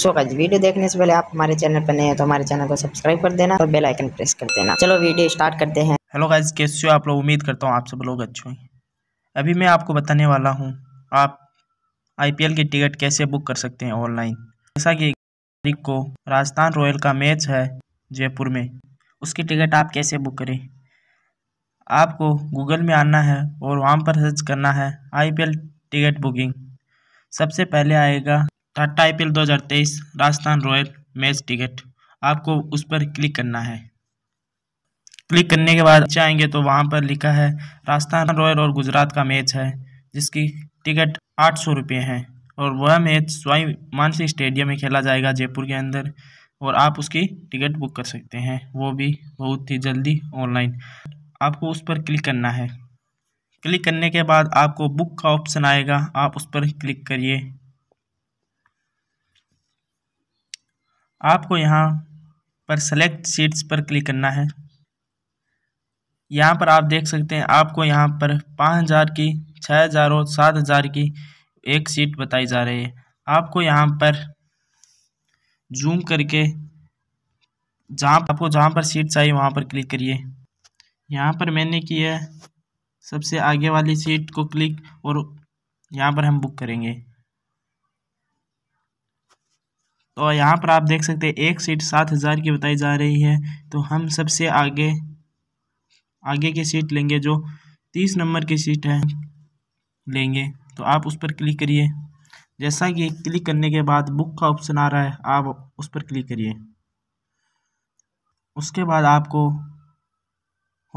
सो गज वीडियो देखने से पहले आप हमारे चैनल पर नए हैं तो हमारे चैनल को सब्सक्राइब कर देना और बेल आइकन प्रेस कर देना चलो वीडियो स्टार्ट करते हैं हेलो गाइज कैसे हो आप लोग उम्मीद करता हूँ आप सब लोग अच्छे हैं अभी मैं आपको बताने वाला हूँ आप आईपीएल की टिकट कैसे बुक कर सकते हैं ऑनलाइन जैसा कि तारीख को राजस्थान रॉयल का मैच है जयपुर में उसकी टिकट आप कैसे बुक करें आपको गूगल में आना है और वहाँ पर सर्च करना है एल टिकट बुकिंग सबसे पहले आएगा टाटा आई पी एल दो हज़ार तेईस राजस्थान रॉयल मैच टिकट आपको उस पर क्लिक करना है क्लिक करने के बाद जाएंगे तो वहाँ पर लिखा है राजस्थान रॉयल और गुजरात का मैच है जिसकी टिकट आठ सौ रुपये है और वह मैच स्वाई मानसी स्टेडियम में खेला जाएगा जयपुर के अंदर और आप उसकी टिकट बुक कर सकते हैं वो भी बहुत ही जल्दी ऑनलाइन आपको उस पर क्लिक करना है क्लिक करने के बाद आपको बुक का ऑप्शन आएगा आप उस पर क्लिक करिए आपको यहाँ पर सेलेक्ट सीट्स पर क्लिक करना है यहाँ पर आप देख सकते हैं आपको यहाँ पर पाँच हज़ार की छः हज़ार और सात हज़ार की एक सीट बताई जा रही है आपको यहाँ पर जूम करके जहाँ आपको जहाँ पर सीट चाहिए वहाँ पर क्लिक करिए यहाँ पर मैंने किया सबसे आगे वाली सीट को क्लिक और यहाँ पर हम बुक करेंगे तो यहाँ पर आप देख सकते हैं एक सीट सात हज़ार की बताई जा रही है तो हम सबसे आगे आगे की सीट लेंगे जो तीस नंबर की सीट है लेंगे तो आप उस पर क्लिक करिए जैसा कि क्लिक करने के बाद बुक का ऑप्शन आ रहा है आप उस पर क्लिक करिए उसके बाद आपको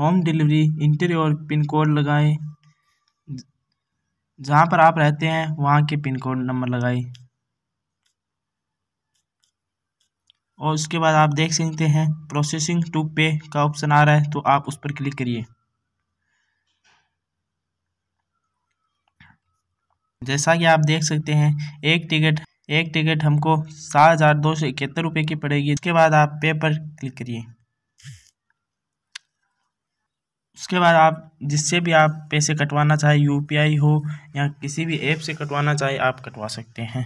होम डिलीवरी इंटीरियर और पिन कोड लगाएं जहाँ पर आप रहते हैं वहाँ के पिन कोड नंबर लगाएं और उसके बाद आप देख सकते हैं प्रोसेसिंग टू पे का ऑप्शन आ रहा है तो आप उस पर क्लिक करिए जैसा कि आप देख सकते हैं एक टिकट एक टिकट हमको सात हज़ार दो सौ इकहत्तर रुपये की पड़ेगी इसके बाद आप पे पर क्लिक करिए उसके बाद आप जिससे भी आप पैसे कटवाना चाहे यूपीआई हो या किसी भी ऐप से कटवाना चाहे आप कटवा सकते हैं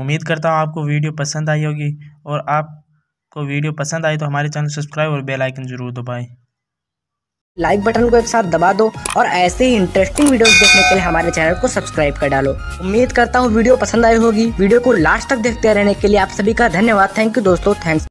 उम्मीद करता हूँ आपको वीडियो पसंद आई होगी और आपको वीडियो पसंद आई तो हमारे चैनल सब्सक्राइब और बेल आइकन जरूर दबाएं लाइक बटन को एक साथ दबा दो और ऐसे ही इंटरेस्टिंग वीडियोस देखने के लिए हमारे चैनल को सब्सक्राइब कर डालो उम्मीद करता हूँ वीडियो पसंद आई होगी वीडियो को लास्ट तक देखते रहने के लिए आप सभी का धन्यवाद थैंक यू दोस्तों थैंक्स